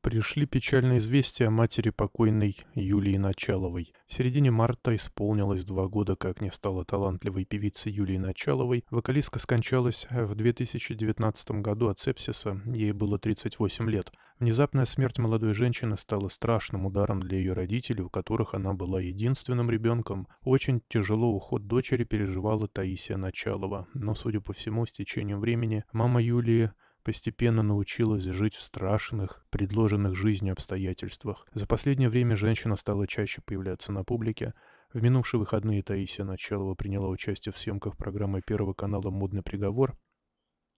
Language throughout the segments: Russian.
Пришли печальные известия о матери покойной Юлии Началовой. В середине марта исполнилось два года, как не стала талантливой певицы Юлии Началовой. Вокалистка скончалась в 2019 году от сепсиса, ей было 38 лет. Внезапная смерть молодой женщины стала страшным ударом для ее родителей, у которых она была единственным ребенком. Очень тяжело уход дочери переживала Таисия Началова, но, судя по всему, с течением времени мама Юлии постепенно научилась жить в страшных, предложенных жизнью обстоятельствах. За последнее время женщина стала чаще появляться на публике. В минувшие выходные Таисия Началова приняла участие в съемках программы Первого канала «Модный приговор»,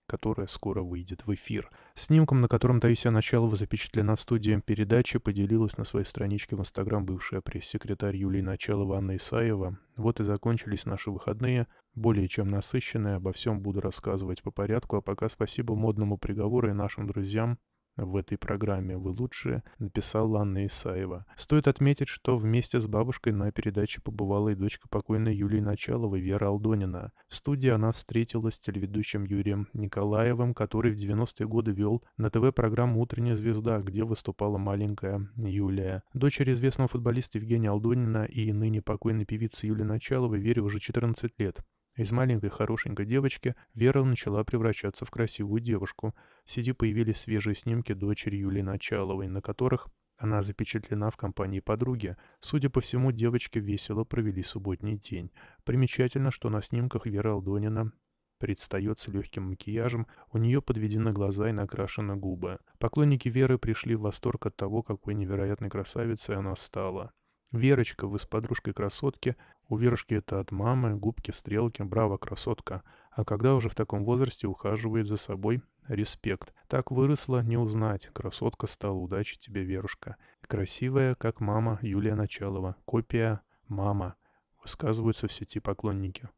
которая скоро выйдет в эфир. Снимком, на котором Таисия Началова запечатлена в студии передачи, поделилась на своей страничке в Инстаграм бывшая пресс-секретарь Юлии Началова Анна Исаева. Вот и закончились наши выходные — более чем насыщенная, обо всем буду рассказывать по порядку, а пока спасибо модному приговору и нашим друзьям в этой программе «Вы лучшие», написал Анна Исаева. Стоит отметить, что вместе с бабушкой на передаче побывала и дочка покойной Юлии Началовой, Вера Алдонина. В студии она встретилась с телеведущим Юрием Николаевым, который в 90-е годы вел на ТВ программу «Утренняя звезда», где выступала маленькая Юлия. Дочери известного футболиста Евгения Алдонина и ныне покойной певицы Юлии Началовой Вере уже 14 лет. Из маленькой хорошенькой девочки Вера начала превращаться в красивую девушку. В сети появились свежие снимки дочери Юлии Началовой, на которых она запечатлена в компании подруги. Судя по всему, девочки весело провели субботний день. Примечательно, что на снимках Вера Алдонина предстает с легким макияжем, у нее подведены глаза и накрашены губы. Поклонники Веры пришли в восторг от того, какой невероятной красавицей она стала. Верочка, вы с подружкой красотки, у Верушки это от мамы, губки, стрелки, браво, красотка. А когда уже в таком возрасте ухаживает за собой, респект. Так выросла, не узнать. Красотка стала, удачи тебе, Верушка. Красивая, как мама Юлия Началова. Копия «Мама», высказываются в сети поклонники.